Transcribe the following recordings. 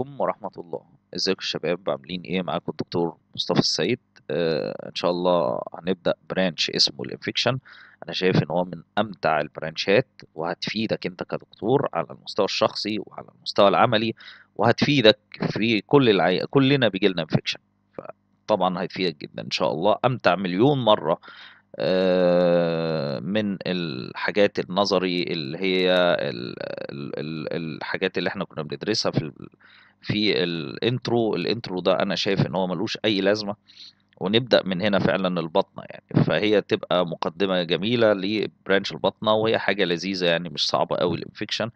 عليكم ورحمة الله ازيكم الشباب عاملين ايه معاكم الدكتور مصطفى السيد آه ان شاء الله هنبدأ برانش اسمه الانفكشن انا شايف ان هو من امتع البرانشات وهتفيدك انت كدكتور على المستوى الشخصي وعلى المستوى العملي وهتفيدك في كل العي... كلنا بيجي لنا انفكشن فطبعا هتفيدك جدا ان شاء الله امتع مليون مرة آه، من الحاجات النظري اللي هي الحاجات اللي احنا كنا بندرسها في في الانترو الانترو ده انا شايف ان هو ملوش اي لازمه ونبدا من هنا فعلا البطنه يعني فهي تبقى مقدمه جميله لبرانش البطنه وهي حاجه لذيذه يعني مش صعبه قوي الانفكشن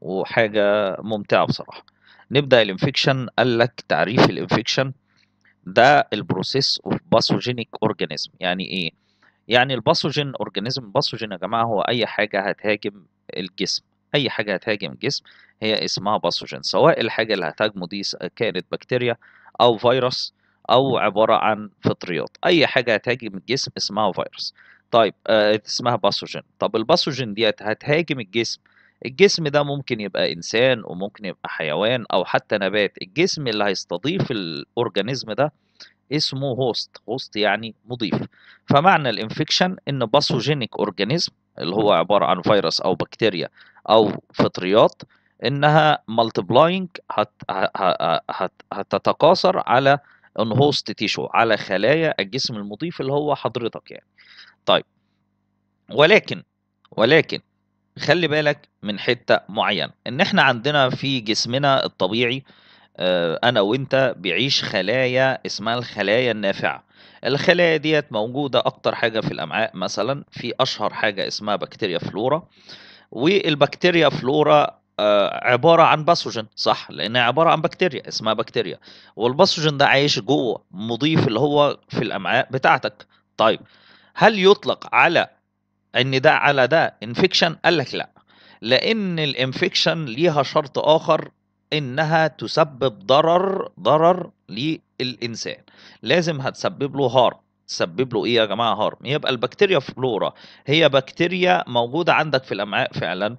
وحاجه ممتعه بصراحه نبدا الانفكشن قال لك تعريف الانفكشن ده البروسيس اوف باثوجينيك اورجانيزم يعني ايه يعني الباثوجين اورجانيزم باثوجين يا جماعه هو اي حاجه هتهاجم الجسم اي حاجه هتهاجم الجسم هي اسمها باثوجين سواء الحاجه اللي هتهاجمه دي كانت بكتيريا او فيروس او عباره عن فطريات اي حاجه هتهاجم الجسم اسمها فيروس طيب آه اسمها باثوجين طب الباثوجين ديت هتهاجم الجسم الجسم ده ممكن يبقى انسان وممكن يبقى حيوان او حتى نبات الجسم اللي هيستضيف الاورجانيزم ده اسمه هوست هوست يعني مضيف فمعنى الانفكشن ان باثوجينيك اورجانيزم اللي هو عباره عن فيروس او بكتيريا او فطريات انها مالتبلاينج هتتقاصر على هوست تيشو على خلايا الجسم المضيف اللي هو حضرتك يعني طيب ولكن ولكن خلي بالك من حته معينه ان احنا عندنا في جسمنا الطبيعي آه، انا وانت بيعيش خلايا اسمها الخلايا النافعه الخلايا ديت موجوده اكتر حاجه في الامعاء مثلا في اشهر حاجه اسمها بكتيريا فلورا والبكتيريا فلورا آه، عباره عن باثوجين صح لانها عباره عن بكتيريا اسمها بكتيريا والباثوجين ده عايش جوه مضيف اللي هو في الامعاء بتاعتك طيب هل يطلق على ان ده على ده انفكشن قال لك لا لان الانفكشن ليها شرط اخر انها تسبب ضرر ضرر للانسان لازم هتسبب له هارم تسبب له ايه يا جماعه هارم يبقى البكتيريا فلورا هي بكتيريا موجوده عندك في الامعاء فعلا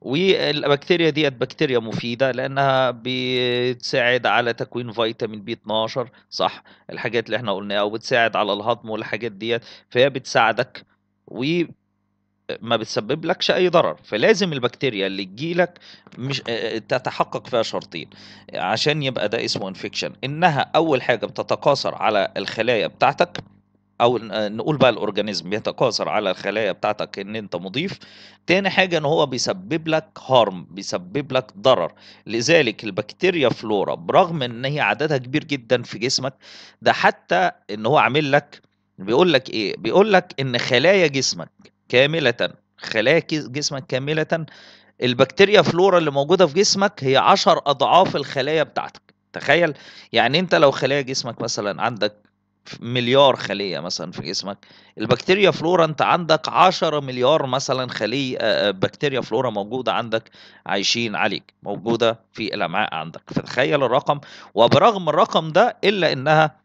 والبكتيريا ديت بكتيريا مفيده لانها بتساعد على تكوين فيتامين بي 12 صح الحاجات اللي احنا قلناها وبتساعد على الهضم والحاجات ديت فهي بتساعدك و ما بتسبب لكش اي ضرر فلازم البكتيريا اللي تجيلك مش تتحقق فيها شرطين عشان يبقى ده اسمه انفكشن انها اول حاجه بتتقاصر على الخلايا بتاعتك او آه، نقول بقى الاورجانيزم بيتكاثر على الخلايا بتاعتك ان انت مضيف تاني حاجه ان هو بيسبب لك هارم بيسبب لك ضرر لذلك البكتيريا فلورا برغم ان هي عددها كبير جدا في جسمك ده حتى ان هو عامل لك بيقول لك ايه بيقول لك ان خلايا جسمك كامله خلايا جسمك كامله البكتيريا فلورا اللي موجوده في جسمك هي 10 اضعاف الخلايا بتاعتك تخيل يعني انت لو خلايا جسمك مثلا عندك مليار خليه مثلا في جسمك البكتيريا فلورا انت عندك 10 مليار مثلا خليه آه، آه، بكتيريا فلورا موجوده عندك عايشين عليك موجوده في الامعاء عندك فتخيل الرقم وبرغم الرقم ده الا انها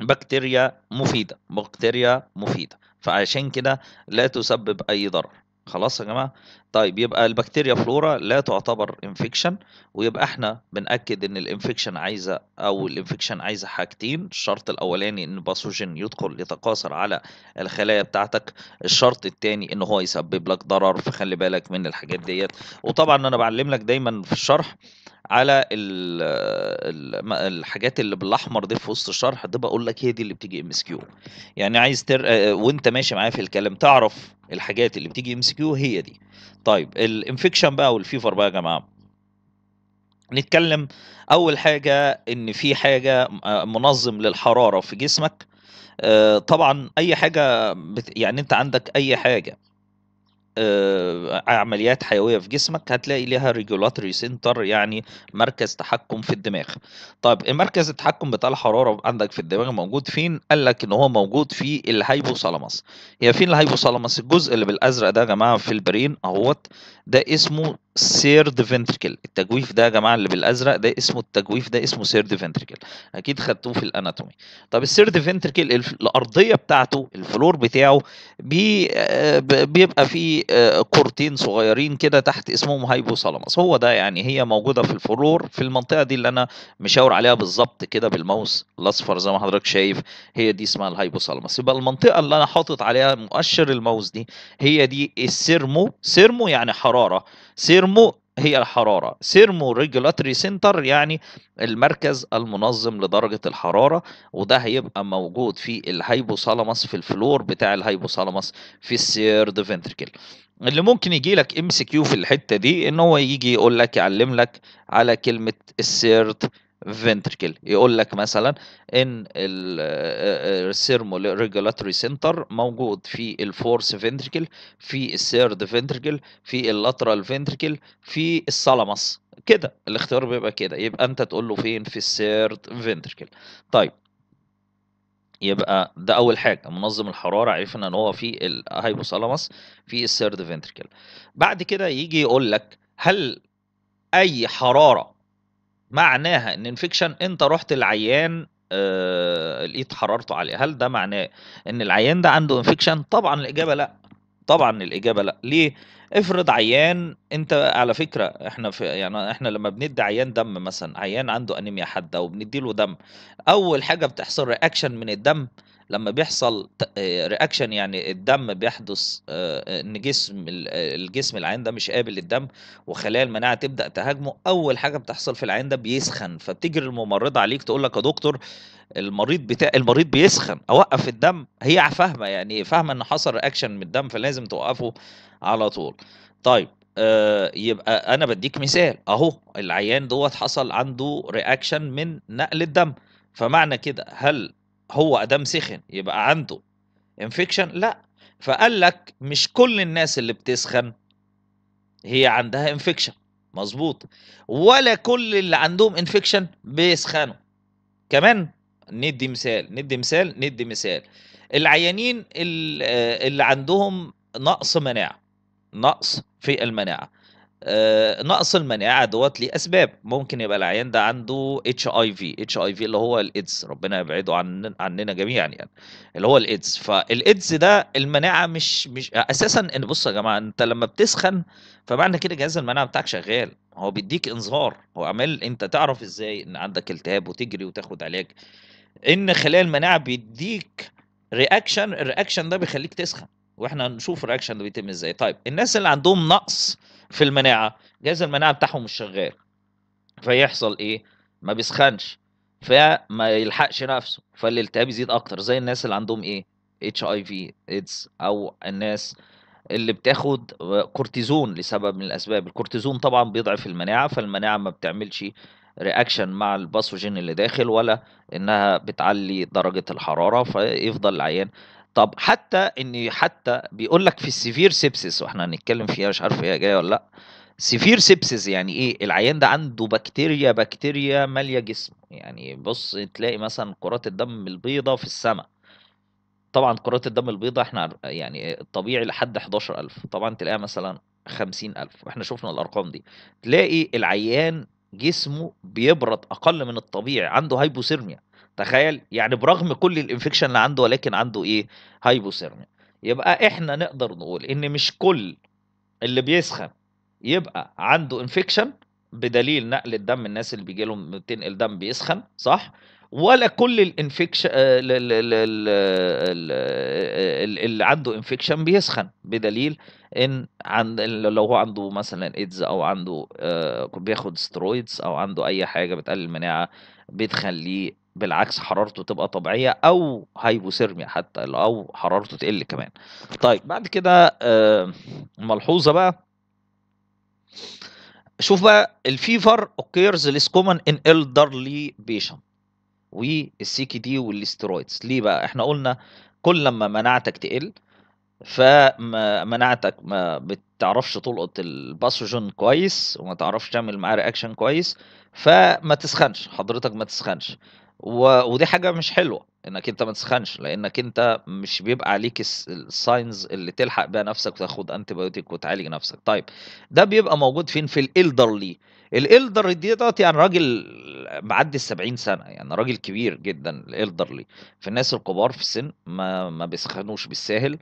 بكتيريا مفيده بكتيريا مفيده فعشان كده لا تسبب اي ضرر خلاص يا جماعه طيب يبقى البكتيريا فلورا لا تعتبر انفكشن ويبقى احنا بناكد ان الانفكشن عايزه او الانفكشن عايزه حاجتين الشرط الاولاني ان الباثوجين يدخل يتقاصر على الخلايا بتاعتك الشرط الثاني ان هو يسبب لك ضرر فخلي بالك من الحاجات ديت وطبعا انا بعلم لك دايما في الشرح على الحاجات اللي بالاحمر دي في وسط الشرح ده بقول لك هي دي اللي بتيجي ام اس كيو يعني عايز تر... آه، آه، وانت ماشي معايا في الكلام تعرف الحاجات اللي بتيجي ام اس كيو هي دي طيب الانفكشن بقى والفيفر بقى يا جماعه نتكلم اول حاجه ان في حاجه آه، منظم للحراره في جسمك طبعا اي حاجه بت... يعني انت عندك اي حاجه آه، عمليات حيويه في جسمك هتلاقي ليها ريجولاتري سنتر يعني مركز تحكم في الدماغ طيب مركز التحكم بتاع الحراره عندك في الدماغ موجود فين قال لك ان هو موجود في الهايبوثالاموس هي فين الهايبوثالاموس الجزء اللي بالازرق ده يا جماعه في البرين اهوت ده اسمه سيرد فنتركل التجويف ده يا جماعه اللي بالازرق ده اسمه التجويف ده اسمه سيرد فنتركل اكيد خدتوه في الاناتومي طب السيرد فنتركل الارضيه بتاعته الفلور بتاعه بي آه، بيبقى فيه آه، كورتين صغيرين كده تحت اسمهم هايبوثالاموس هو ده يعني هي موجوده في الفلور في المنطقه دي اللي انا مشاور عليها بالظبط كده بالماوس الاصفر زي ما حضرتك شايف هي دي اسمها الهايبوثالاموس يبقى المنطقه اللي انا حاطط عليها مؤشر الماوس دي هي دي السيرمو سيرمو يعني حراره سيرمو هي الحرارة سيرمو ريجولاتري سنتر يعني المركز المنظم لدرجة الحرارة وده هيبقى موجود في الهايبوثالاموس في الفلور بتاع الهايبوثالاموس في السيرد فنتركل اللي ممكن يجي لك ام سي كيو في الحتة دي ان هو يجي يقول لك يعلم لك على كلمة السيرد فنتركل يقول لك مثلا ان آه، آه، السيرمو ريجولاتوري سنتر موجود في الفورث فنتركل في الثيرد فنتركل في اللاترال فنتركل في الثالاموس كده الاختيار بيبقى كده يبقى انت تقول له فين في الثيرد فنتركل طيب يبقى ده اول حاجه منظم الحراره عرفنا ان هو في الهايبوثالاموس في الثيرد فنتركل بعد كده يجي يقول لك هل اي حراره معناها ان انفكشن انت رحت العيان آه لقيت حرارته عاليه هل ده معناه ان العيان ده عنده انفكشن طبعا الاجابه لا طبعا الاجابه لا ليه افرض عيان انت على فكره احنا في يعني احنا لما بندي عيان دم مثلا عيان عنده انيميا حاده وبندي له دم اول حاجه بتحصل رياكشن من الدم لما بيحصل رياكشن آه، يعني الدم بيحدث آه، آه، ان جسم الجسم العين ده مش قابل للدم وخلايا المناعه تبدا تهاجمه اول حاجه بتحصل في العين ده بيسخن فبتجري الممرضه عليك تقول لك يا دكتور المريض بتاع المريض بيسخن اوقف الدم هي فاهمه يعني فاهمه ان حصل رياكشن من الدم فلازم توقفه على طول طيب يبقى انا بديك مثال اهو العيان دوت حصل عنده رياكشن من نقل الدم فمعنى كده هل هو ادم سخن يبقى عنده انفكشن لا فقال لك مش كل الناس اللي بتسخن هي عندها انفكشن مظبوط ولا كل اللي عندهم انفكشن بيسخنوا كمان ندي مثال ندي مثال ندي مثال العيانين اللي عندهم نقص مناعه نقص في المناعه آه، نقص المناعه دوت ليه اسباب ممكن يبقى العيان ده عنده اتش اي في اتش اي في اللي هو الايدز ربنا يبعده عن عننا جميعا يعني اللي هو الايدز فالايدز ده المناعه مش مش اساسا ان بص يا جماعه انت لما بتسخن فمعنى كده جهاز المناعه بتاعك شغال هو بيديك انذار هو عمال انت تعرف ازاي ان عندك التهاب وتجري وتاخد علاج ان خلايا المناعه بيديك رياكشن الرياكشن ده بيخليك تسخن واحنا هنشوف الرياكشن ده بيتم ازاي طيب الناس اللي عندهم نقص في المناعه جهاز المناعه بتاعهم مش شغال فيحصل ايه ما بيسخنش فما يلحقش نفسه فالالتهاب يزيد اكتر زي الناس اللي عندهم ايه اتش اي في ايدز او الناس اللي بتاخد كورتيزون لسبب من الاسباب الكورتيزون طبعا بيضعف المناعه فالمناعه ما بتعملش رياكشن مع الباثوجين اللي داخل ولا انها بتعلي درجه الحراره فيفضل العيان طب حتى ان حتى بيقول لك في السيفير سيبسيس واحنا هنتكلم فيها مش عارف هي جايه ولا لا سيفير سيبسيس يعني ايه العيان ده عنده بكتيريا بكتيريا ماليه جسم يعني بص تلاقي مثلا كرات الدم البيضاء في السماء طبعا كرات الدم البيضاء احنا يعني الطبيعي لحد 11000 طبعا تلاقيها مثلا 50000 واحنا شفنا الارقام دي تلاقي العيان جسمه بيبرد اقل من الطبيعي عنده هايبوثيرميا تخيل يعني برغم كل الانفكشن اللي عنده ولكن عنده ايه هايبوثيرميا يبقى احنا نقدر نقول ان مش كل اللي بيسخن يبقى عنده انفكشن بدليل نقل الدم الناس اللي بيجي لهم تنقل دم بيسخن صح ولا كل الانفكشن آه، اللي عنده انفكشن بيسخن بدليل ان عند لو هو عنده مثلا ايدز او عنده آه، بياخد سترويدز او عنده اي حاجه بتقلل المناعه بتخليه بالعكس حرارته تبقى طبيعيه او هايبوثيرميا حتى او حرارته تقل كمان طيب بعد كده آه، ملحوظه بقى شوف بقى الفيفر اوكيرز ليس كومن ان elderly بيشن والسي كي دي والاسترويدز ليه بقى احنا قلنا كل لما مناعتك تقل فمناعتك ما بتعرفش تلقط الباثوجين كويس وما تعرفش تعمل معاه رياكشن كويس فما تسخنش حضرتك ما تسخنش و... ودي حاجه مش حلوه انك انت ما تسخنش لانك انت مش بيبقى عليك الساينز اللي تلحق بيها نفسك وتاخد انتي بايوتيك وتعالج نفسك طيب ده بيبقى موجود فين في الالدرلي الالدر ديت يعني راجل معدي ال 70 سنه يعني راجل كبير جدا الالدرلي في الناس الكبار في السن ما ما بيسخنوش بالساهل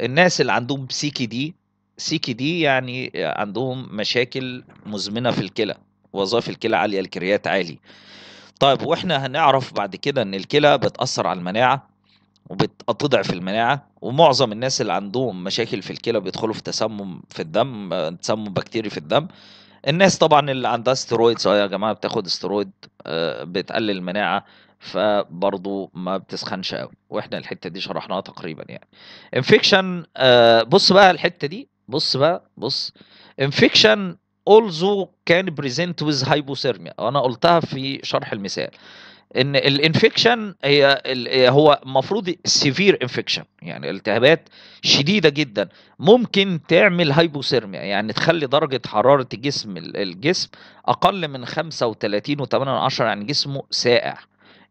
الناس اللي عندهم سيكي دي سيكي دي يعني عندهم مشاكل مزمنه في الكلى وظائف الكلى عاليه الكريات عالي طيب واحنا هنعرف بعد كده ان الكلى بتأثر على المناعة وبتضعف المناعة ومعظم الناس اللي عندهم مشاكل في الكلى بيدخلوا في تسمم في الدم تسمم بكتيري في الدم الناس طبعا اللي عندها ستيرويدز اه يا جماعة بتاخد استرويد آه، بتقلل المناعة فبرضه ما بتسخنش قوي واحنا الحته دي شرحناها تقريبا يعني انفكشن آه، بص بقى الحته دي بص بقى بص انفكشن also can present with hypothermia انا قلتها في شرح المثال ان الانفكشن هي هو المفروض سيفير انفكشن يعني التهابات شديده جدا ممكن تعمل هايبوثيرميا يعني تخلي درجه حراره جسم الجسم اقل من 35 و8 يعني جسمه ساقع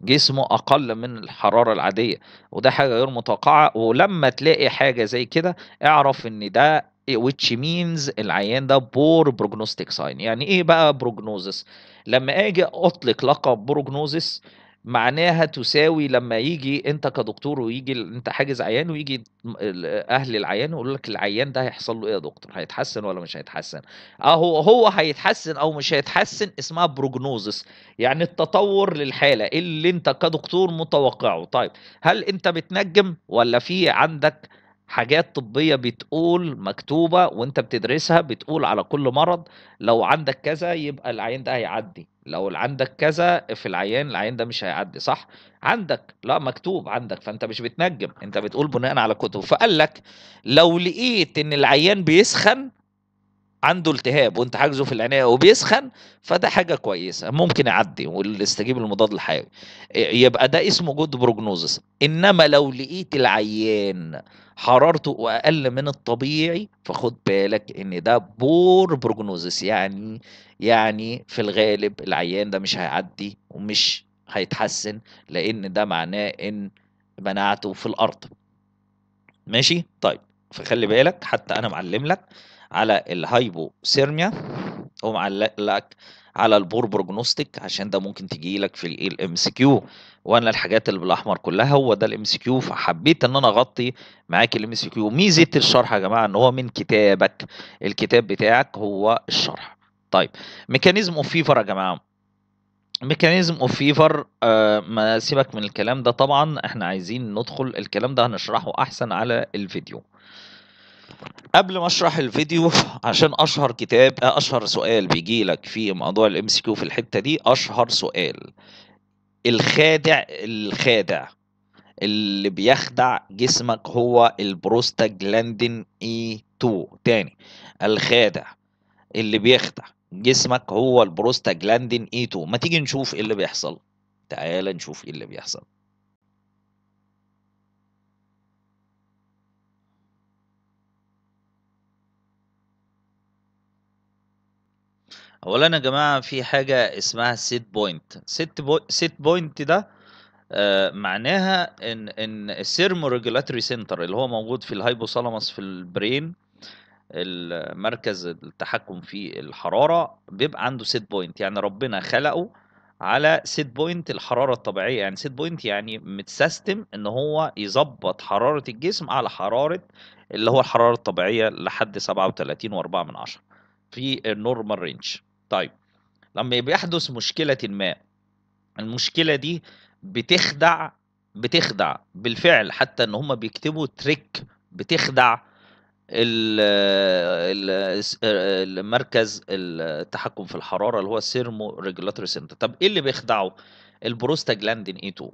جسمه اقل من الحراره العاديه وده حاجه غير متوقعه ولما تلاقي حاجه زي كده اعرف ان ده which means العيان ده بور بروجنوستيك ساين يعني ايه بقى بروجنوزس لما اجي اطلق لقب بروجنوزس معناها تساوي لما يجي انت كدكتور ويجي انت حاجز عيان ويجي اهل العيان ويقول لك العيان ده هيحصل له ايه يا دكتور هيتحسن ولا مش هيتحسن اهو هو هيتحسن او مش هيتحسن اسمها بروجنوزس يعني التطور للحاله اللي انت كدكتور متوقعه طيب هل انت بتنجم ولا في عندك حاجات طبيه بتقول مكتوبه وانت بتدرسها بتقول على كل مرض لو عندك كذا يبقى العيان ده هيعدي لو عندك كذا في العيان العيان ده مش هيعدي صح عندك لا مكتوب عندك فانت مش بتنجم انت بتقول بناء على كتب فقال لك لو لقيت ان العيان بيسخن عنده التهاب وانت حاجزه في العنايه وبيسخن فده حاجه كويسه ممكن يعدي والاستجيب المضاد الحيوي إيه، يبقى ده اسمه جود بروجنوزس انما لو لقيت العيان حرارته اقل من الطبيعي فخد بالك ان ده بور بروجنوزس يعني يعني في الغالب العيان ده مش هيعدي ومش هيتحسن لان ده معناه ان مناعته في الارض ماشي طيب فخلي بالك حتى انا معلم لك على الهايبوثيرميا اقوم لك على البور بروجنوستيك عشان ده ممكن تجي لك في الايه الام سي كيو وانا الحاجات اللي بالاحمر كلها هو ده الام سي كيو فحبيت ان انا اغطي معاك الام سي كيو ميزه الشرح يا جماعه ان هو من كتابك الكتاب بتاعك هو الشرح طيب ميكانيزم اوف فيفر يا جماعه ميكانيزم اوف فيفر ما سيبك من الكلام ده طبعا احنا عايزين ندخل الكلام ده هنشرحه احسن على الفيديو قبل ما اشرح الفيديو عشان اشهر كتاب آه، اشهر سؤال بيجي لك في موضوع الام سي كيو في الحته دي اشهر سؤال الخادع الخادع اللي بيخدع جسمك هو البروستاجلاندين اي e 2 تاني الخادع اللي بيخدع جسمك هو البروستاجلاندين اي e 2 ما تيجي نشوف ايه اللي بيحصل تعال نشوف ايه اللي بيحصل اولا يا جماعه في حاجه اسمها سيت بوينت سيت بو... سيت بوينت ده آه، معناها ان ان السيرمو ريجولاتوري سنتر اللي هو موجود في الهايبوثالاموس في البرين المركز التحكم في الحراره بيبقى عنده سيت بوينت يعني ربنا خلقه على سيت بوينت الحراره الطبيعيه يعني سيت بوينت يعني متسيستم ان هو يظبط حراره الجسم على حراره اللي هو الحراره الطبيعيه لحد 37.4 في النورمال رينج طيب لما بيحدث مشكلة ما المشكلة دي بتخدع بتخدع بالفعل حتى ان هم بيكتبوا تريك بتخدع آه، المركز التحكم في الحراره اللي هو سيرمو ريجولاتوري سنتر طب ايه اللي بيخدعه البروستاجلاندين اي 2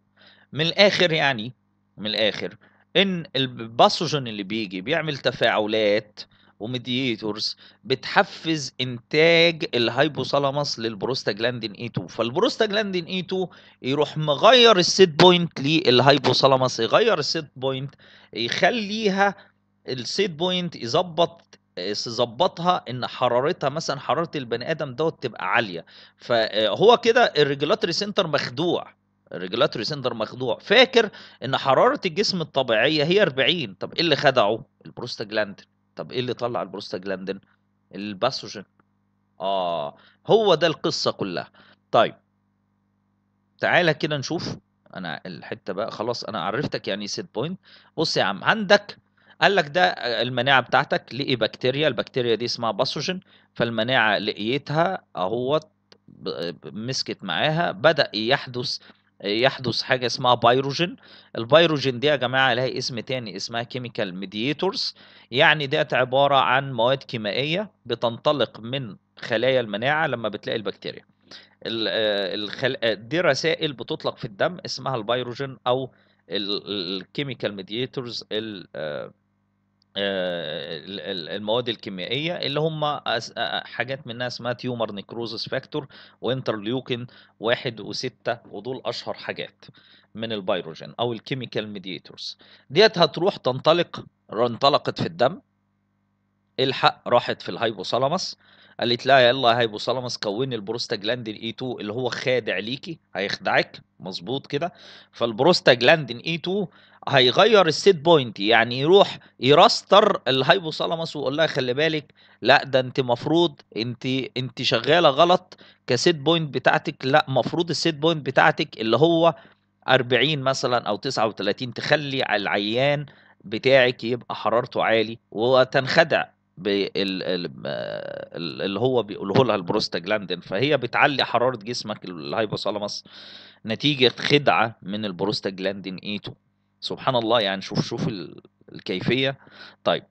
من الاخر يعني من الاخر ان الباسوجين اللي بيجي بيعمل تفاعلات وميديتورز بتحفز انتاج الهايبوثالاموس للبروستاجلاندين اي 2 فالبروستاجلاندين اي 2 يروح مغير السيت بوينت للهايبوثالاموس يغير السيت بوينت يخليها السيت بوينت يظبط آه، يظبطها ان حرارتها مثلا حراره البني ادم دوت تبقى عاليه فهو آه، كده الريجولاتوري سنتر مخدوع الريجولاتوري سنتر مخدوع فاكر ان حراره الجسم الطبيعيه هي 40 طب ايه اللي خدعه البروستاجلاندين طب ايه اللي طلع البروستاجلاندين الباثوجين اه هو ده القصه كلها طيب تعالى كده نشوف انا الحته بقى خلاص انا عرفتك يعني سيت بوينت بص يا عم عندك قال لك ده المناعه بتاعتك لقي بكتيريا البكتيريا دي اسمها باثوجين فالمناعه لقيتها اهوت مسكت معاها بدا يحدث يحدث حاجه اسمها بايروجين البايروجين دي يا جماعه لها اسم تاني اسمها كيميكال ميديتورز يعني ديت عباره عن مواد كيميائيه بتنطلق من خلايا المناعه لما بتلاقي البكتيريا آه، آه، دي رسائل بتطلق في الدم اسمها البايروجين او الكيميكال ميديتورز آه، المواد الكيميائيه اللي هم حاجات منها اسمها تيومر نيكروزس فاكتور وانترليوكين واحد وستة ودول اشهر حاجات من البيروجين او الكيميكال ميديتورز ديت هتروح تنطلق انطلقت في الدم الحق راحت في الهايبوثالاموس قالت لها يلا يا هايبوثالاموس كوني البروستاجلاندين اي 2 اللي هو خادع ليكي هيخدعك مظبوط كده فالبروستاجلاندين اي 2 هيغير السيت بوينت يعني يروح يراستر الهايبوثالاموس ويقول لها خلي بالك لا ده انت مفروض انت انت شغاله غلط كسيت بوينت بتاعتك لا مفروض السيت بوينت بتاعتك اللي هو 40 مثلا او 39 تخلي العيان بتاعك يبقى حرارته عالي وتنخدع اللي هو بيقوله لها البروستاجلاندين فهي بتعلي حراره جسمك الهايبوثالاموس نتيجه خدعه من البروستاجلاندين اي 2 سبحان الله يعني شوف شوف الكيفيه طيب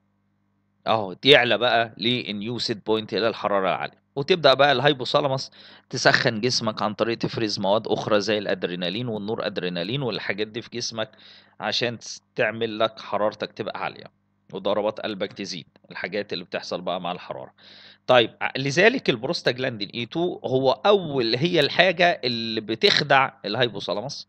اهو تعلى بقى للنيو سيت بوينت الى الحراره العاليه وتبدا بقى الهايبوثالاموس تسخن جسمك عن طريق تفريز مواد اخرى زي الادرينالين والنور ادرينالين والحاجات دي في جسمك عشان تعمل لك حرارتك تبقى عاليه وضربات قلبك تزيد الحاجات اللي بتحصل بقى مع الحراره طيب لذلك البروستاجلاندين اي 2 هو اول هي الحاجه اللي بتخدع الهايبوثالاموس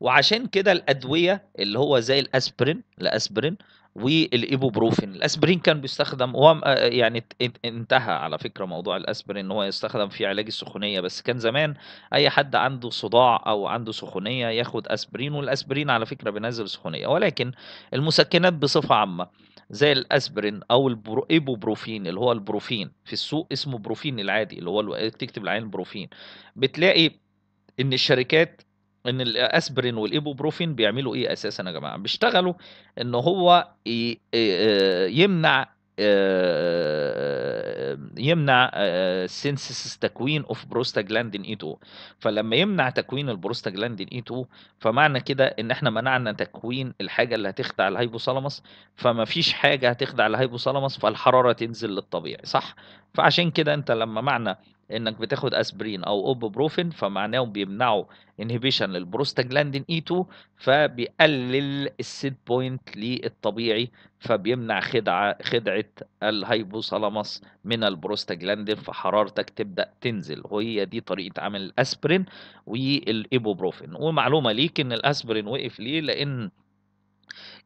وعشان كده الادويه اللي هو زي الاسبرين الاسبرين والايبوبروفين الاسبرين كان بيستخدم هو آه، يعني انتهى على فكره موضوع الاسبرين ان هو يستخدم في علاج السخونيه بس كان زمان اي حد عنده صداع او عنده سخونيه ياخد اسبرين والاسبرين على فكره بينزل السخونيه ولكن المسكنات بصفه عامه زي الاسبرين او الايبوبروفين اللي هو البروفين في السوق اسمه بروفين العادي اللي هو تكتب العين بروفين بتلاقي ان الشركات ان الاسبرين والايبوبروفين بيعملوا ايه اساسا يا جماعه بيشتغلوا ان هو يمنع يمنع سينسيس تكوين اوف بروستاجلاندين اي 2 فلما يمنع تكوين البروستاجلاندين اي 2 فمعنى كده ان احنا منعنا تكوين الحاجه اللي هتخدع الهايبوثالاموس فما فيش حاجه هتخدع الهايبوثالاموس فالحراره تنزل للطبيعي صح فعشان كده انت لما معنى انك بتاخد اسبرين او اوبوبروفين فمعناهم بيمنعوا انهبيشن للبروستاجلاندين اي 2 فبيقلل السيت بوينت للطبيعي فبيمنع خدعه خدعه الهايبوثالاموس من البروستاجلاندين فحرارتك تبدا تنزل وهي دي طريقه عمل الاسبرين والايبوبروفين ومعلومه ليك ان الاسبرين وقف ليه لان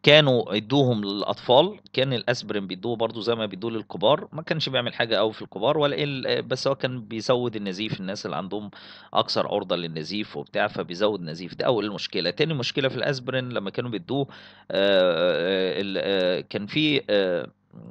كانوا يدوهم للاطفال كان الاسبرين بيدوه برضو زي ما بيدوه للكبار ما كانش بيعمل حاجه قوي في الكبار ولا إيه بس هو كان بيزود النزيف الناس اللي عندهم اكثر عرضه للنزيف وبتاع فبيزود نزيف ده اول مشكله تاني مشكله في الاسبرين لما كانوا بيدوه آآ آآ كان في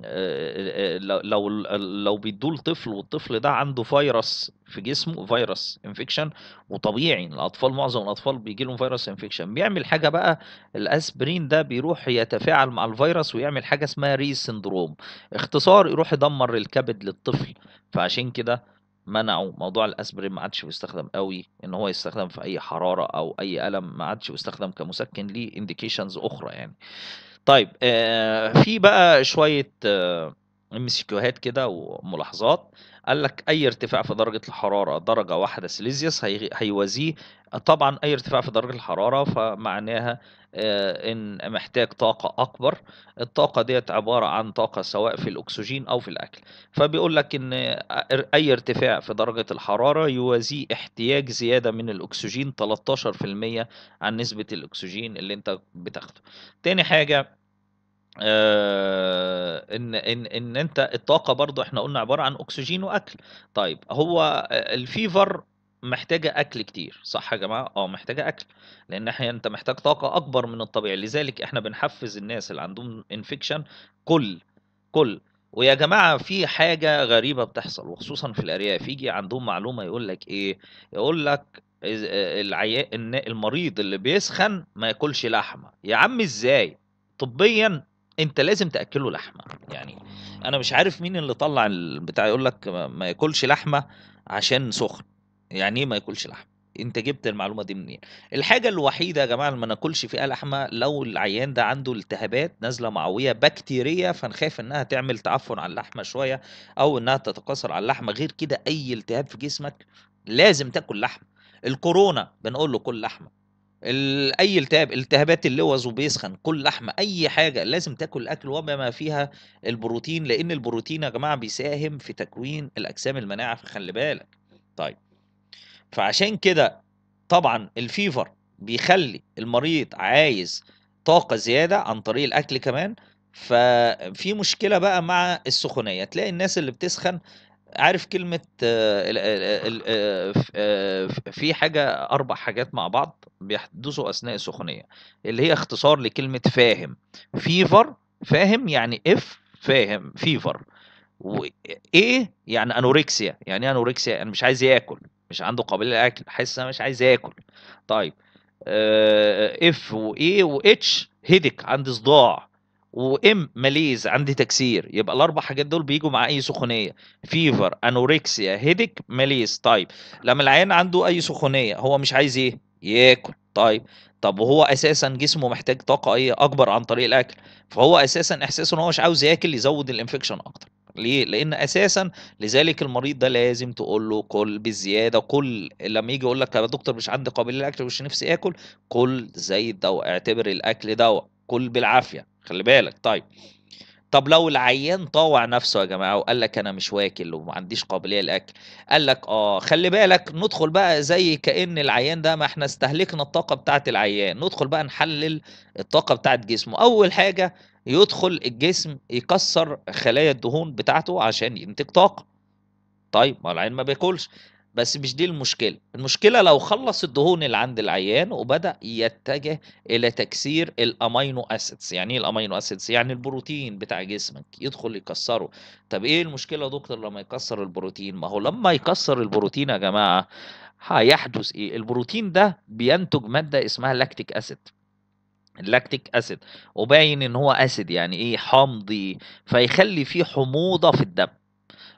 آه، آه، لو لو بيدوه لطفل والطفل ده عنده فيروس في جسمه فيروس انفكشن وطبيعي الاطفال معظم الاطفال بيجي لهم فيروس انفكشن بيعمل حاجه بقى الاسبرين ده بيروح يتفاعل مع الفيروس ويعمل حاجه اسمها ري سندروم اختصار يروح يدمر الكبد للطفل فعشان كده منعوا موضوع الاسبرين ما عادش بيستخدم قوي ان هو يستخدم في اي حراره او اي الم ما عادش بيستخدم كمسكن ليه انديكيشنز اخرى يعني طيب آه، في بقى شويه آه، ام سي كيوهات كده وملاحظات قال لك اي ارتفاع في درجه الحراره درجه واحده سيليزيوس هيوازيه طبعا اي ارتفاع في درجه الحراره فمعناها آه، ان محتاج طاقه اكبر الطاقه ديت عباره عن طاقه سواء في الاكسجين او في الاكل فبيقول لك ان اي ارتفاع في درجه الحراره يوازي احتياج زياده من الاكسجين 13% عن نسبه الاكسجين اللي انت بتاخده تاني حاجه آه، ان ان ان انت الطاقه برضو احنا قلنا عباره عن اكسجين واكل طيب هو الفيفر محتاجة أكل كتير صح يا جماعة؟ آه محتاجة أكل، لأن إحنا أنت محتاج طاقة أكبر من الطبيعي، لذلك إحنا بنحفز الناس اللي عندهم انفكشن كل كل ويا جماعة في حاجة غريبة بتحصل وخصوصا في الأرياف يجي عندهم معلومة يقول لك إيه؟ يقول لك العيا... المريض اللي بيسخن ما ياكلش لحمة، يا عم إزاي؟ طبيا انت لازم تاكله لحمه يعني انا مش عارف مين اللي طلع البتاع يقول لك ما ياكلش لحمه عشان سخن يعني ايه ما ياكلش لحمه انت جبت المعلومه دي منين الحاجه الوحيده يا جماعه اللي ما ناكلش فيها لحمه لو العيان ده عنده التهابات نازله معويه بكتيريه فنخاف انها تعمل تعفن على اللحمه شويه او انها تتكاثر على اللحمه غير كده اي التهاب في جسمك لازم تاكل لحمه الكورونا بنقول له كل لحمه اي التهاب التهابات اللوز وبيسخن كل لحمه اي حاجه لازم تاكل الاكل وبما فيها البروتين لان البروتين يا جماعه بيساهم في تكوين الاجسام المناعه فخلي بالك طيب فعشان كده طبعا الفيفر بيخلي المريض عايز طاقة زيادة عن طريق الأكل كمان ففي مشكلة بقى مع السخونية تلاقي الناس اللي بتسخن عارف كلمة آه، آه، آه، في حاجة أربع حاجات مع بعض بيحدثوا أثناء السخونية اللي هي اختصار لكلمة فاهم فيفر فاهم يعني اف فاهم فيفر وايه يعني انوركسيا يعني ايه انوركسيا انا مش عايز ياكل مش عنده قابليه للاكل حاسس انا مش عايز اكل طيب اف واي واتش هيدك عندي صداع وام ماليز عندي تكسير يبقى الاربع حاجات دول بيجوا مع اي سخونيه فيفر انوركسيا هيدك ماليز طيب لما العيان عنده اي سخونيه هو مش عايز ايه ياكل طيب طب وهو اساسا جسمه محتاج طاقه ايه اكبر عن طريق الاكل فهو اساسا احساسه ان هو مش عاوز ياكل يزود الانفكشن اكتر ليه؟ لأن أساسا لذلك المريض ده لازم تقول له كل بالزيادة كل لما يجي يقول لك يا دكتور مش عندي قابلية للأكل مش نفسي آكل كل زي الدواء اعتبر الأكل دواء كل بالعافية خلي بالك طيب طب لو العيان طاوع نفسه يا جماعه وقال لك انا مش واكل وما عنديش قابليه للاكل قال لك اه خلي بالك ندخل بقى زي كان العيان ده ما احنا استهلكنا الطاقه بتاعه العيان ندخل بقى نحلل الطاقه بتاعه جسمه اول حاجه يدخل الجسم يكسر خلايا الدهون بتاعته عشان ينتج طاقه طيب ما العين ما بياكلش بس مش دي المشكله المشكله لو خلص الدهون اللي عند العيان وبدا يتجه الى تكسير الامينو اسيدز يعني ايه الامينو اسيدز يعني البروتين بتاع جسمك يدخل يكسره طب ايه المشكله يا دكتور لما يكسر البروتين ما هو لما يكسر البروتين يا جماعه هيحدث ايه البروتين ده بينتج ماده اسمها لاكتيك اسيد اللاكتيك اسيد وباين ان هو اسيد يعني ايه حمضي فيخلي فيه حموضه في الدم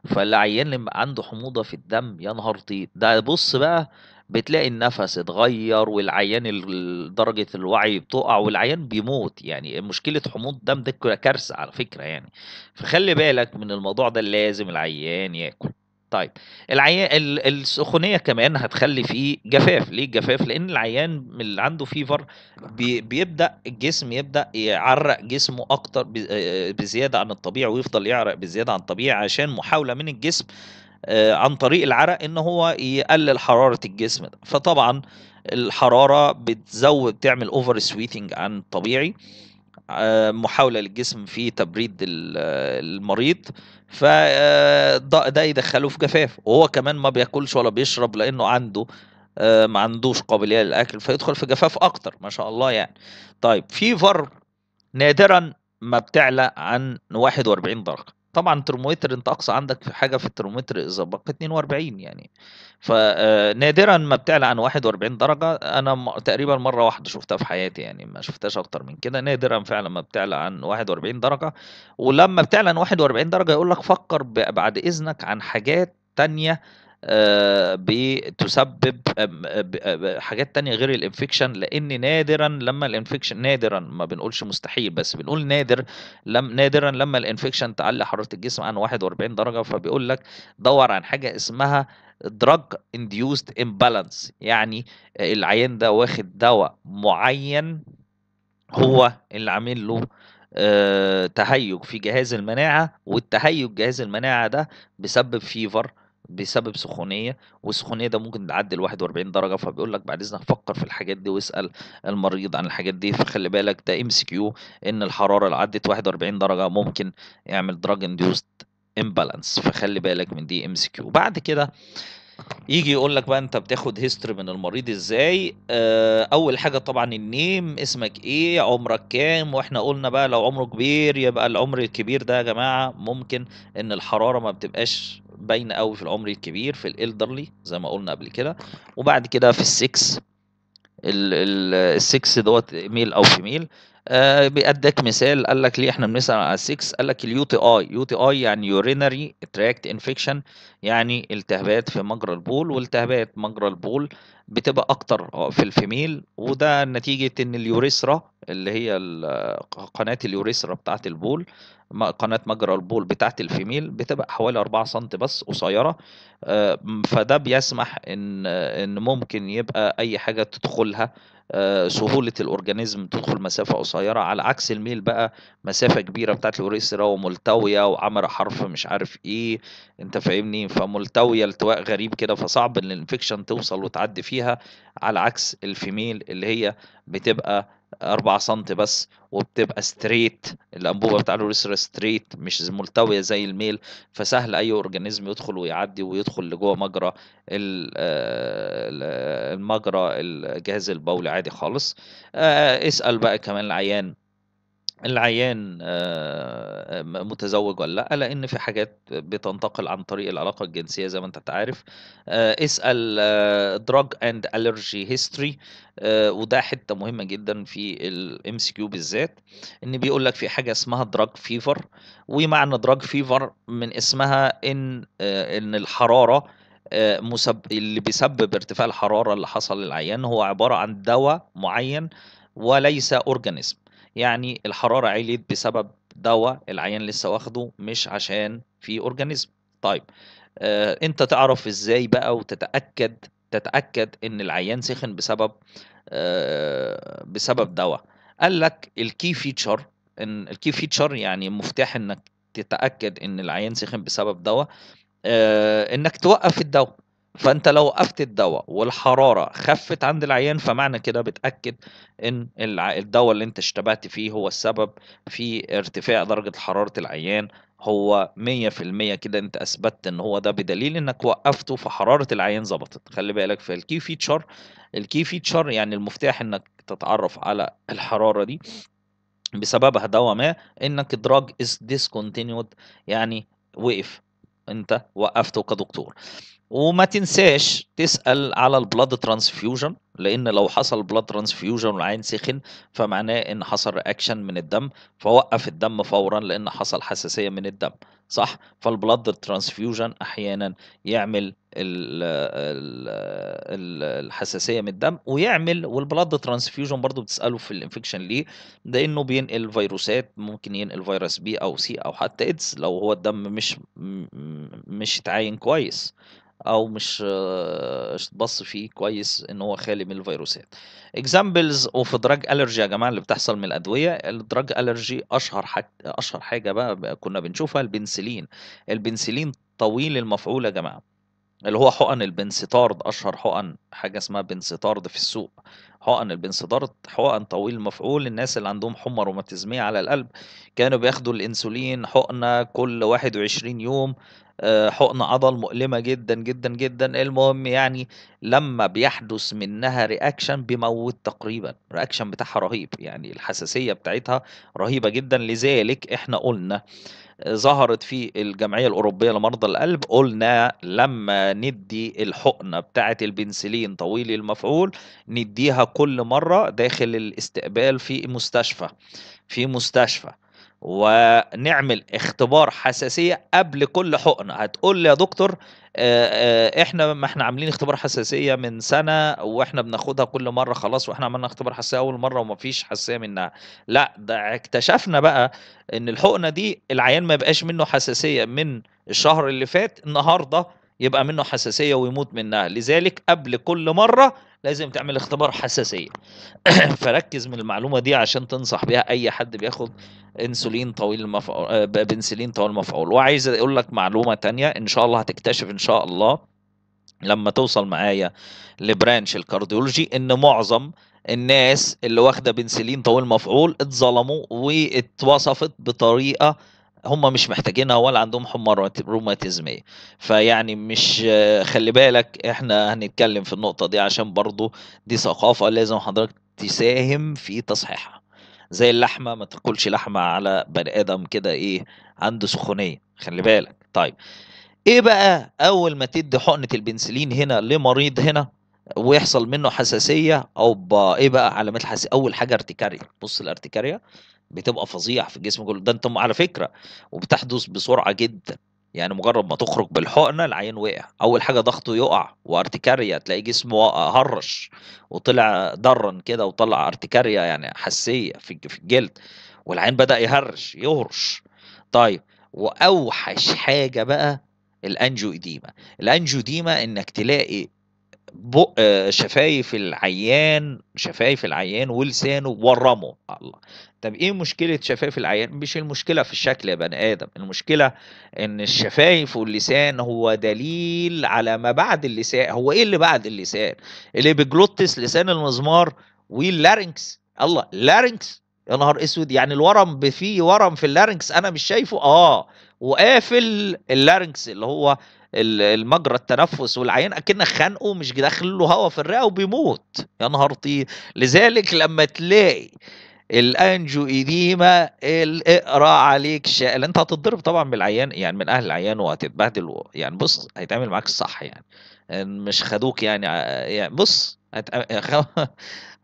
فالعيان اللي عنده حموضه في الدم يا نهار طيب ده بص بقى بتلاقي النفس اتغير والعيان درجة الوعي بتقع والعيان بيموت يعني مشكلة حموض دم ده كارثة على فكرة يعني فخلي بالك من الموضوع ده لازم العيان ياكل طيب العيان السخونيه كمان هتخلي فيه جفاف ليه جفاف لان العيان اللي عنده فيفر بي بيبدا الجسم يبدا يعرق جسمه اكتر بزياده عن الطبيعي ويفضل يعرق بزياده عن الطبيعي عشان محاوله من الجسم عن طريق العرق ان هو يقلل حراره الجسم ده فطبعا الحراره بتزود تعمل اوفر سويتنج عن الطبيعي آه، محاوله للجسم في تبريد المريض فده آه، يدخله في جفاف وهو كمان ما بياكلش ولا بيشرب لانه عنده آه، ما عندوش قابليه للاكل فيدخل في جفاف اكتر ما شاء الله يعني طيب في فر نادرا ما بتعلى عن 41 درجه طبعا ترمومتر انت اقصى عندك في حاجه في الترمومتر اذا بقى 42 يعني فنادرا آه، ما بتعلى عن 41 درجه انا تقريبا مره واحده شفتها في حياتي يعني ما شفتهاش اكتر من كده نادرا فعلا ما بتعلى عن 41 درجه ولما بتعلى عن 41 درجه يقول لك فكر بعد اذنك عن حاجات تانية بتسبب حاجات تانية غير الانفكشن لان نادرا لما الانفكشن نادرا ما بنقولش مستحيل بس بنقول نادر لم نادرا لما الانفكشن تعلي حراره الجسم عن 41 درجه فبيقول لك دور عن حاجه اسمها دراج انديوست امبالانس يعني العيان ده واخد دواء معين هو اللي عامل له آه، تهيج في جهاز المناعه والتهيج جهاز المناعه ده بيسبب فيفر بسبب سخونيه والسخونيه ده ممكن تعدي ال 41 درجه فبيقول لك بعد اذنك فكر في الحاجات دي واسال المريض عن الحاجات دي فخلي بالك ده ام سي كيو ان الحراره اللي عدت 41 درجه ممكن يعمل دراج اندوست امبالانس فخلي بالك من دي ام سي كيو بعد كده يجي يقول لك بقى انت بتاخد هيستوري من المريض ازاي اه اول حاجه طبعا النيم اسمك ايه عمرك كام واحنا قلنا بقى لو عمره كبير يبقى العمر الكبير ده يا جماعه ممكن ان الحراره ما بتبقاش باينه قوي في العمر الكبير في الالدرلي زي ما قلنا قبل كده وبعد كده في السكس السكس دوت ميل او فيميل آه بيأدك مثال قال لك ليه احنا بنسال على 6 قال لك اليو تي اي يو تي اي يعني يورينري تراكت انفكشن يعني التهابات في مجرى البول والتهابات مجرى البول بتبقى اكتر في الفيميل وده نتيجه ان اليوريثرا اللي هي قناه اليوريثرا بتاعه البول قناه مجرى البول بتاعه الفيميل بتبقى حوالي 4 سم بس قصيره آه، فده بيسمح ان ان ممكن يبقى اي حاجه تدخلها آه، سهوله الاورجانيزم تدخل مسافه قصيره على عكس الميل بقى مسافه كبيره بتاعت الوريسرا وملتويه وعمر حرف مش عارف ايه انت فاهمني فملتويه التواء غريب كده فصعب ان الانفكشن توصل وتعدي فيها على عكس الفيميل اللي هي بتبقى 4 سم بس وبتبقى ستريت الانبوبه بتاع الوريثرا ستريت مش ملتويه زي الميل فسهل اي اورجانيزم يدخل ويعدي ويدخل لجوه مجرى آه، آه، المجرى الجهاز البولي عادي خالص آه، اسال بقى كمان العيان العيان آه، آه، متزوج ولا لأ، لأن في حاجات بتنتقل عن طريق العلاقة الجنسية زي ما أنت عارف، آه، اسأل دراج اند الرجي هيستوري وده حتة مهمة جدًا في الام كيو بالذات، إن بيقول لك في حاجة اسمها دراج فيفر ومعنى دراج فيفر من اسمها إن إن الحرارة مسب اللي بيسبب ارتفاع الحرارة اللي حصل للعيان هو عبارة عن دواء معين وليس اورجانيزم يعني الحراره عليت بسبب دواء العيان لسه واخده مش عشان في اورجانيزم طيب آه انت تعرف ازاي بقى وتتاكد تتاكد ان العيان سخن بسبب آه بسبب دواء قال لك الكي فيتشر ان الكي فيتشر يعني مفتاح انك تتاكد ان العيان سخن بسبب دواء آه انك توقف الدواء فانت لو وقفت الدواء والحراره خفت عند العيان فمعنى كده بتاكد ان الدواء اللي انت اشتبهت فيه هو السبب في ارتفاع درجه حراره العيان هو 100% كده انت اثبتت ان هو ده بدليل انك وقفته فحراره العيان ظبطت خلي بالك في الكي فيتشر الكي فيتشر يعني المفتاح انك تتعرف على الحراره دي بسببها دواء ما انك دراج از ديسكونتينيود يعني وقف انت وقفته كدكتور وما تنساش تسال على البلاد ترانسفيوجن لان لو حصل بلاد ترانسفيوجن والعين سخن فمعناه ان حصل رياكشن من الدم فوقف الدم فورا لان حصل حساسيه من الدم صح فالبلاد ترانسفيوجن احيانا يعمل ال ال الحساسيه من الدم ويعمل والبلاد ترانسفيوجن برضو بتساله في الانفكشن ليه لانه بينقل فيروسات ممكن ينقل فيروس بي او سي او حتى ايدز لو هو الدم مش مش اتعاين كويس او مش تبص آه، فيه كويس ان هو خالي من الفيروسات اكزامبلز اوف دراج الرجي يا جماعه اللي بتحصل من الادويه الدراج الرجي اشهر حاجه اشهر حاجه بقى كنا بنشوفها البنسلين البنسلين طويل المفعول يا جماعه اللي هو حقن البنسيتارد اشهر حقن حاجه اسمها بنسيتارد في السوق حقن البنسيتارد حقن طويل المفعول الناس اللي عندهم حمى روماتيزميه على القلب كانوا بياخدوا الانسولين حقنه كل 21 يوم آه، حقن عضل مؤلمة جدا جدا جدا المهم يعني لما بيحدث منها رياكشن بيموت تقريبا رياكشن بتاعها رهيب يعني الحساسية بتاعتها رهيبة جدا لذلك احنا قلنا ظهرت في الجمعية الأوروبية لمرضى القلب قلنا لما ندي الحقنة بتاعة البنسلين طويل المفعول نديها كل مرة داخل الاستقبال في مستشفى في مستشفى ونعمل اختبار حساسيه قبل كل حقنه هتقول لي يا دكتور آه، آه، احنا ما احنا عاملين اختبار حساسيه من سنه واحنا بناخدها كل مره خلاص واحنا عملنا اختبار حساسيه اول مره وما فيش حساسيه منها لا ده اكتشفنا بقى ان الحقنه دي العيان ما يبقاش منه حساسيه من الشهر اللي فات النهارده يبقى منه حساسيه ويموت منها لذلك قبل كل مره لازم تعمل اختبار حساسيه فركز من المعلومه دي عشان تنصح بيها اي حد بياخد انسولين طويل المفعول آه، بنسلين طويل المفعول وعايز اقول لك معلومه تانية ان شاء الله هتكتشف ان شاء الله لما توصل معايا لبرانش الكارديولوجي ان معظم الناس اللي واخده بنسلين طويل المفعول اتظلموا واتوصفت بطريقه هم مش محتاجينها ولا عندهم حمى روماتيزميه فيعني مش آه، خلي بالك احنا هنتكلم في النقطه دي عشان برضو دي ثقافه لازم حضرتك تساهم في تصحيحها زي اللحمه ما تاكلش لحمه على بني ادم كده ايه عنده سخونيه خلي بالك طيب ايه بقى اول ما تدي حقنه البنسلين هنا لمريض هنا ويحصل منه حساسيه او ايه بقى علامات الحساسية اول حاجه ارتكاريا بص الارتكاريا بتبقى فظيع في الجسم كله ده انت على فكره وبتحدث بسرعه جدا يعني مجرد ما تخرج بالحقنه العين وقع اول حاجه ضغطه يقع وارتكاريا تلاقي جسمه هرش وطلع درن كده وطلع ارتكاريا يعني حسيه في الجلد والعين بدا يهرش يهرش طيب واوحش حاجه بقى الانجيوديما الانجيوديما انك تلاقي بق آه، شفايف العيان شفايف العيان ولسانه ورمه الله طب ايه مشكله شفايف العيان مش المشكله في الشكل يا بني ادم المشكله ان الشفايف واللسان هو دليل على ما بعد اللسان هو ايه اللي بعد اللسان اللي بجلوتس لسان المزمار واللارنكس الله لارنكس يا نهار اسود يعني الورم فيه ورم في اللارنكس انا مش شايفه اه وقافل اللارنكس اللي هو المجرى التنفس والعيان اكنك خانقه مش داخل له هواء في الرئه وبيموت يا نهار لذلك لما تلاقي الانجو ايديما اقرا عليك اللي انت هتتضرب طبعا بالعيان يعني من اهل العيان وهتتبهدل يعني بص هيتعمل معاك الصح يعني مش خدوك يعني, يعني بص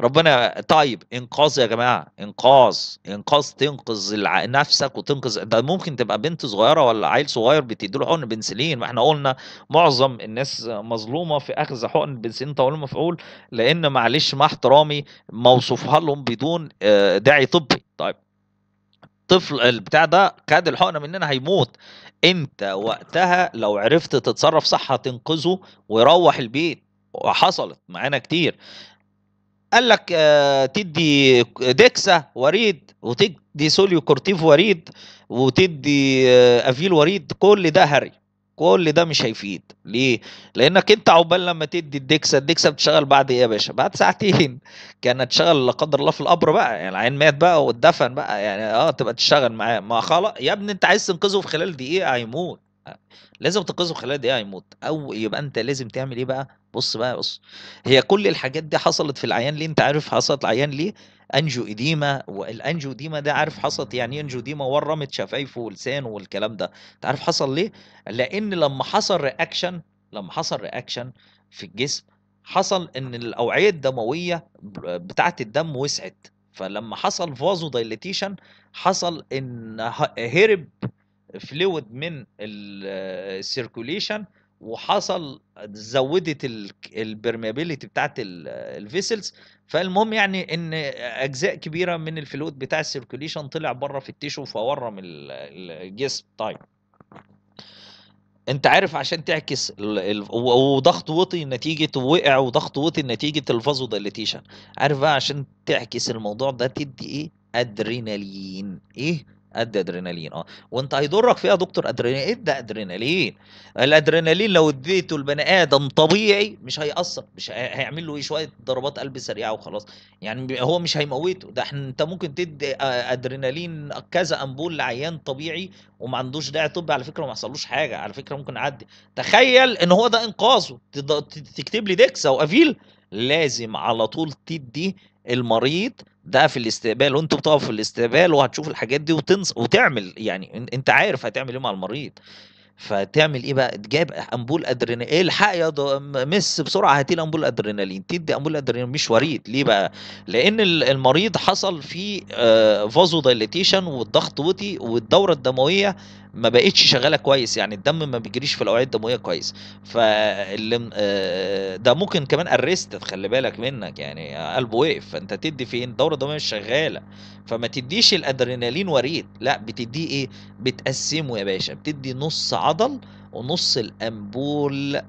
ربنا طيب انقاذ يا جماعه انقاذ انقاذ تنقذ الع... نفسك وتنقذ ده ممكن تبقى بنت صغيره ولا عيل صغير بتديله حقن بنسلين ما احنا قلنا معظم الناس مظلومه في اخذ حقن بنسلين طويل المفعول لان معلش مع احترامي موصوفها لهم بدون آه، داعي طبي طيب الطفل البتاع ده خد الحقنه مننا هيموت انت وقتها لو عرفت تتصرف صح هتنقذه ويروح البيت وحصلت معانا كتير قال لك آه، تدي ديكسا وريد وتدي سوليو كورتيف وريد وتدي آه، افيل وريد كل ده هري كل ده مش هيفيد ليه لانك انت عقبال لما تدي الدكسه الدكسه بتشتغل بعد ايه يا باشا بعد ساعتين كانت تشتغل لا قدر الله في القبر بقى يعني العين مات بقى واتدفن بقى يعني اه تبقى تشتغل معاه ما خلاص يا ابني انت عايز تنقذه في خلال دقيقه هيموت لازم تنقذه خلال دقيقه هيموت او يبقى انت لازم تعمل ايه بقى بص بقى بص هي كل الحاجات دي حصلت في العيان ليه انت عارف حصلت العيان ليه انجو ايديما والانجو ديما ده عارف حصلت يعني إيه انجو ديما ورمت شفايفه ولسانه والكلام ده انت عارف حصل ليه لان لما حصل رياكشن لما حصل رياكشن في الجسم حصل ان الاوعيه الدمويه بتاعه الدم وسعت فلما حصل فازو دايليتيشن حصل ان هرب فلويد من السيركوليشن آه، وحصل زودت البرميابيليتي بتاعت الفيسلز آه، فالمهم يعني ان اجزاء كبيره من الفلويد بتاع السيركوليشن طلع بره في التيشو فورم الجسم طيب انت عارف عشان تعكس وضغط وطي نتيجه وقع وضغط وطي نتيجه الفازو دايليتيشن عارف بقى عشان تعكس الموضوع ده تدي ايه ادرينالين ايه ادي ادرينالين اه وانت هيضرك فيها إيه دكتور ادرينالين ايه ادرينالين الادرينالين لو اديته البني ادم طبيعي مش هيأثر مش هيعمل له إيه؟ شويه ضربات قلب سريعه وخلاص يعني هو مش هيموته ده احنا انت ممكن تدي آه، ادرينالين كذا امبول لعيان طبيعي وما عندوش داعي طبي على فكره وما حصلوش حاجه على فكره ممكن اعدي تخيل ان هو ده انقاذه تكتب لي ديكسا وافيل لازم على طول تدي المريض ده في الاستقبال وانتوا بتقف في الاستقبال وهتشوف الحاجات دي وتنص وتعمل يعني انت عارف هتعمل ايه مع المريض فتعمل ايه بقى تجيب امبول ادرينالين إيه الحق يا مس بسرعه هاتي لي امبول ادرينالين تدي امبول ادرينالين مش وريد ليه بقى لان المريض حصل فيه فازو آه، دايليتيشن والضغط وطي والدوره الدمويه ما بقتش شغاله كويس يعني الدم ما بيجريش في الاوعيه الدمويه كويس فاللي آه، ده ممكن كمان ارست خلي بالك منك يعني قلبه وقف فانت تدي فين الدوره الدمويه مش شغاله فما تديش الادرينالين وريد لا بتديه ايه بتقسمه يا باشا بتدي نص عضل ونص الامبول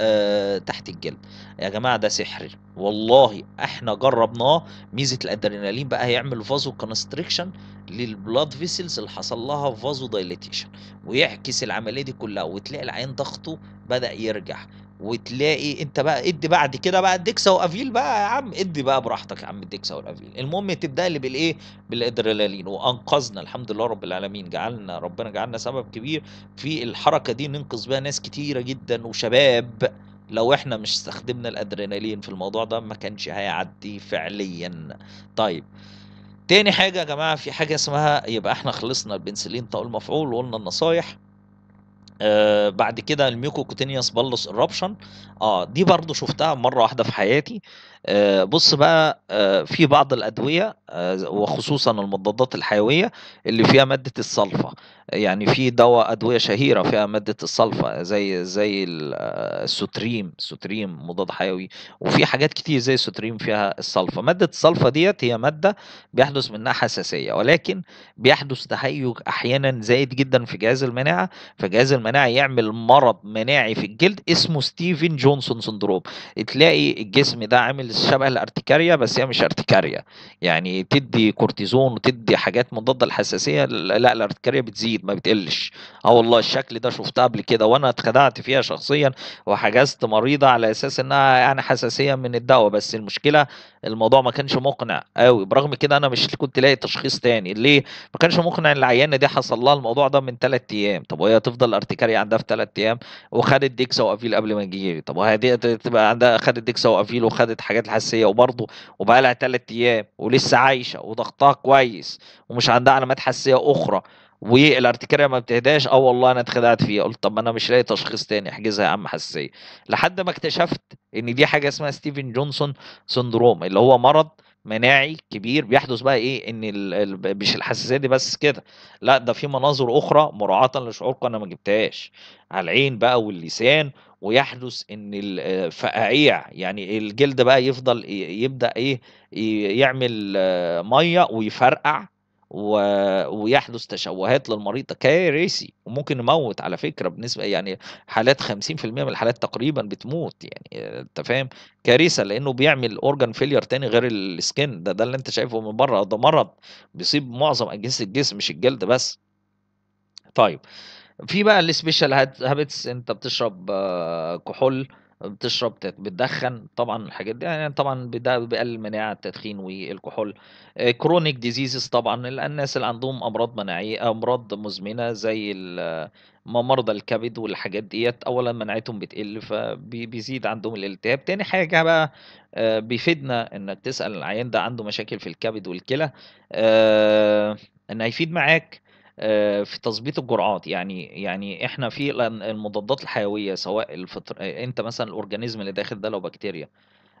آه تحت الجلد يا جماعه ده سحر والله احنا جربناه ميزه الادرينالين بقى هيعمل فازو كونستريكشن للبلاد فيسلز اللي حصل لها فازو دايليتيشن ويعكس العمليه دي كلها وتلاقي العين ضغطه بدا يرجع وتلاقي انت بقى ادي بعد كده بقى الدكسا وافيل بقى يا عم ادي بقى براحتك يا عم الدكسا والافيل المهم تبدا لي بالايه بالادرينالين وانقذنا الحمد لله رب العالمين جعلنا ربنا جعلنا سبب كبير في الحركه دي ننقذ بيها ناس كتيره جدا وشباب لو احنا مش استخدمنا الادرينالين في الموضوع ده ما كانش هيعدي فعليا طيب تاني حاجه يا جماعه في حاجه اسمها يبقى احنا خلصنا البنسلين طاقه المفعول وقلنا النصايح آه بعد كده الميكو كوتينيوس بلس الرابشن اه دي برضو شفتها مره واحده في حياتي آه، بص بقى آه، في بعض الادويه آه، وخصوصا المضادات الحيويه اللي فيها ماده الصلفه يعني في دواء ادويه شهيره فيها ماده الصلفه زي زي السوتريم سوتريم مضاد حيوي وفي حاجات كتير زي السوتريم فيها الصلفه ماده الصلفه ديت هي ماده بيحدث منها حساسيه ولكن بيحدث تهيج احيانا زايد جدا في جهاز المناعه فجهاز المناعه يعمل مرض مناعي في الجلد اسمه ستيفن جونسون سندروم تلاقي الجسم ده عامل شبه الارتكاريا بس هي مش ارتكاريا يعني تدي كورتيزون وتدي حاجات مضاده للحساسيه لا الارتكاريا بتزيد ما بتقلش اه والله الشكل ده شفتها قبل كده وانا اتخدعت فيها شخصيا وحجزت مريضه على اساس انها يعني حساسيه من الدواء بس المشكله الموضوع ما كانش مقنع قوي برغم كده انا مش كنت لاقي تشخيص تاني ليه ما كانش مقنع ان العيانه دي حصل لها الموضوع ده من ثلاث ايام طب وهي تفضل ارتكاريا عندها في ثلاث ايام وخدت ديكسا وافيل قبل ما تجي طب وهي دي تبقى عندها خدت ديكسا وافيل وخدت حاجات الحاجات الحساسيه وبرضه وبقى لها ثلاث ايام ولسه عايشه وضغطها كويس ومش عندها علامات حساسيه اخرى والارتكاريا ما بتهداش اه والله انا اتخدعت فيها قلت طب ما انا مش لاقي تشخيص تاني احجزها يا عم حساسيه لحد ما اكتشفت ان دي حاجه اسمها ستيفن جونسون سندروم اللي هو مرض مناعي كبير بيحدث بقى ايه ان ال ال مش الحساسيه دي بس كده لا ده في مناظر اخرى مراعاه لشعورك انا ما جبتهاش على العين بقى واللسان ويحدث ان الفقاعيع يعني الجلد بقى يفضل يبدا ايه يعمل ميه ويفرقع و... ويحدث تشوهات للمريض ده كارثي وممكن نموت على فكره بالنسبه يعني حالات 50% من الحالات تقريبا بتموت يعني انت فاهم كارثه لانه بيعمل اورجان فيلير تاني غير السكن ده ده اللي انت شايفه من بره ده مرض بيصيب معظم اجهزه الجسم مش الجلد بس طيب في بقى السبيشال هابتس انت بتشرب آه، كحول بتشرب بتدخن طبعا الحاجات دي يعني طبعا ده بيقلل مناعه التدخين والكحول كرونيك آه، ديزيزز طبعا الناس اللي عندهم امراض مناعيه امراض مزمنه زي مرضى الكبد والحاجات ديت اولا مناعتهم بتقل فبيزيد عندهم الالتهاب تاني حاجه بقى آه، بيفيدنا انك تسال العيان ده عنده مشاكل في الكبد والكلى آه، ان هيفيد معاك آه، في تظبيط الجرعات يعني يعني احنا في المضادات الحيويه سواء الفطر آه، انت مثلا الاورجانيزم اللي داخل ده لو بكتيريا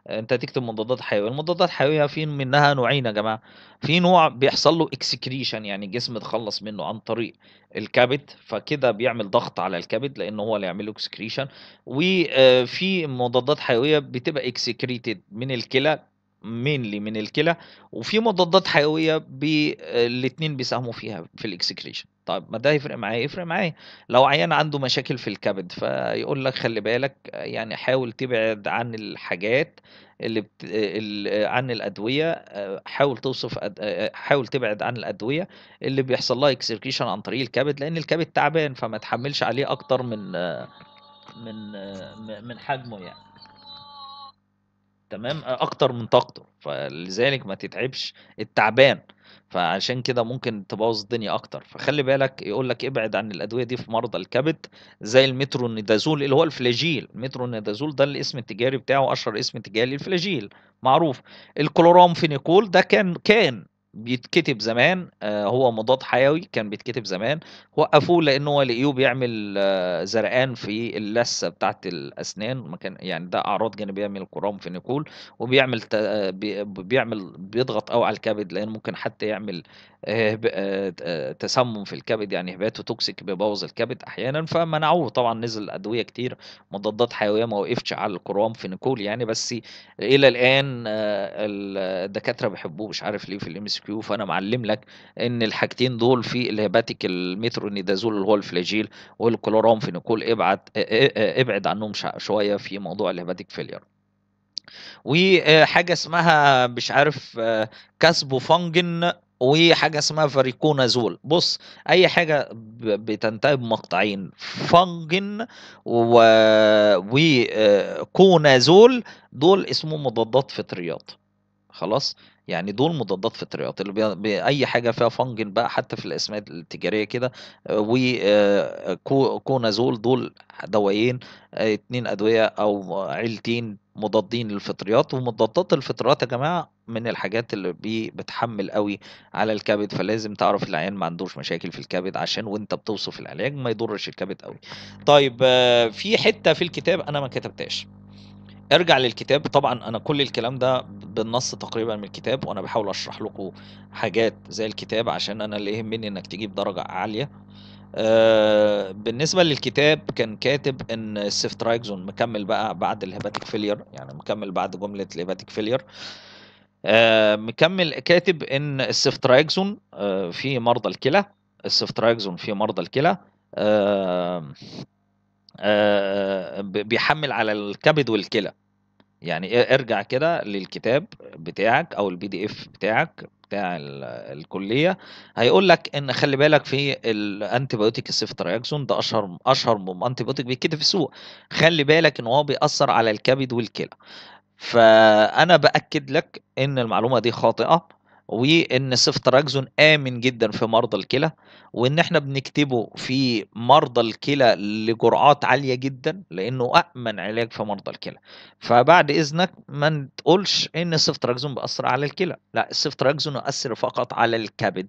آه، انت تكتب مضادات حيويه المضادات الحيويه في منها نوعين يا جماعه في نوع بيحصل له اكسكريشن يعني الجسم اتخلص منه عن طريق الكبد فكده بيعمل ضغط على الكبد لان هو اللي يعمل له اكسكريشن وفي مضادات حيويه بتبقى اكسكريتد من الكلى مينلي من الكلى وفي مضادات حيويه آه، الاثنين بيساهموا فيها في الاكسكريشن طيب ما ده يفرق معايا يفرق معايا لو عيان عنده مشاكل في الكبد فيقول لك خلي بالك يعني حاول تبعد عن الحاجات اللي بت... آه، ال... آه، عن الادويه حاول توصف أد... حاول تبعد عن الادويه اللي بيحصل لها اكسكريشن عن طريق الكبد لان الكبد تعبان فما تحملش عليه اكتر من من من حجمه يعني تمام اكتر من طاقته فلذلك ما تتعبش التعبان فعشان كده ممكن تبوظ الدنيا اكتر فخلي بالك يقول لك ابعد عن الادويه دي في مرضى الكبد زي المترونيدازول اللي هو الفلاجيل المترونيدازول ده الاسم التجاري بتاعه اشهر اسم تجاري الفلاجيل معروف الكلورامفينيكول ده كان كان بيتكتب زمان آه، هو مضاد حيوي كان بيتكتب زمان وقفوه لان هو لقيوه بيعمل آه، زرقان في اللثه بتاعه الاسنان مكان يعني ده اعراض جانبيه من الكرام في نيكول وبيعمل آه، بيعمل بيضغط قوي على الكبد لان ممكن حتى يعمل تسمم في الكبد يعني هباته توكسيك بيبوظ الكبد احيانا فمنعوه طبعا نزل ادويه كتير مضادات حيويه ما وقفتش على القرام في نيكول يعني بس الى الان الدكاتره بيحبوه مش عارف ليه في الام سي كيو فانا معلم لك ان الحاجتين دول في الهيباتيك الميترونيدازول اللي هو الفلاجيل نقول ابعد ابعد عنهم شويه في موضوع الهيباتيك فيلير وحاجه آه، اسمها مش عارف آه، كاسبو فانجن وحاجه اسمها فاريكونازول بص اي حاجه بتنتهي بمقطعين فانجن وكونازول آه، دول اسمهم مضادات فطريات خلاص يعني دول مضادات فطريات اللي بي... اي حاجه فيها فانجن بقى حتى في الاسماء التجاريه كده آه، وكونازول آه، دول دوايين آه، اتنين ادويه او عيلتين مضادين للفطريات ومضادات الفطريات يا جماعه من الحاجات اللي بتحمل قوي على الكبد فلازم تعرف العيان ما عندوش مشاكل في الكبد عشان وانت بتوصف العلاج ما يضرش الكبد قوي طيب في حته في الكتاب انا ما كتبتهاش ارجع للكتاب طبعا انا كل الكلام ده بالنص تقريبا من الكتاب وانا بحاول اشرح لكم حاجات زي الكتاب عشان انا اللي يهمني انك تجيب درجه عاليه آه بالنسبه للكتاب كان كاتب ان السيف ترايكزون مكمل بقى بعد الهباتيك فيلير يعني مكمل بعد جمله الهباتيك فيلير آه مكمل كاتب ان السيفترايكزون آه في مرضى الكلى السيفترايكزون في مرضى الكلى آه آه، بيحمل على الكبد والكلى يعني ارجع كده للكتاب بتاعك او البي دي اف بتاعك بتاع الكليه هيقول لك ان خلي بالك في الانتي بايوتيك السيفتراكسون ده اشهر اشهر انتي بايوتيك بيتكتب في السوق خلي بالك ان هو بيأثر على الكبد والكلى فانا باكد لك ان المعلومه دي خاطئه وان سيفتراكزون امن جدا في مرضى الكلى وان احنا بنكتبه في مرضى الكلى لجرعات عاليه جدا لانه امن علاج في مرضى الكلى فبعد اذنك ما تقولش ان سيفتراكزون بيأثر على الكلى لا السيفتراكزون يؤثر فقط على الكبد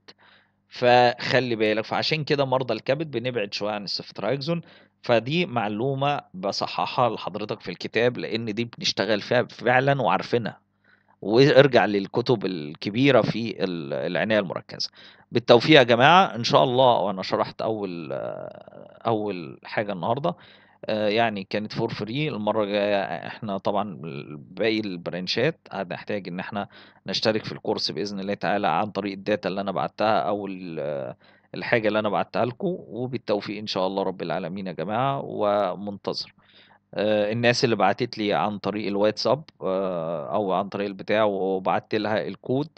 فخلي بالك فعشان كده مرضى الكبد بنبعد شويه عن السيفتراكزون فدي معلومه بصححها لحضرتك في الكتاب لان دي بنشتغل فيها فعلا وعارفينها وارجع للكتب الكبيره في العنايه المركزه بالتوفيق يا جماعه ان شاء الله وانا شرحت اول اول حاجه النهارده آه، يعني كانت فور فري المره الجايه احنا طبعا باقي البرانشات هنحتاج ان احنا نشترك في الكورس باذن الله تعالى عن طريق الداتا اللي انا بعتها او الحاجه اللي انا بعتها لكم وبالتوفيق ان شاء الله رب العالمين يا جماعه ومنتظر آه، الناس اللي بعتت لي عن طريق الواتساب آه، او عن طريق البتاع وبعت لها الكود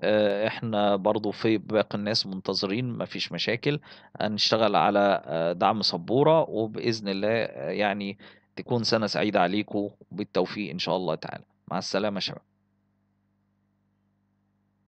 آه، احنا برضو في باقي الناس منتظرين مفيش مشاكل هنشتغل على دعم سبورة وبإذن الله يعني تكون سنة سعيدة عليكم بالتوفيق إن شاء الله تعالى مع السلامة شباب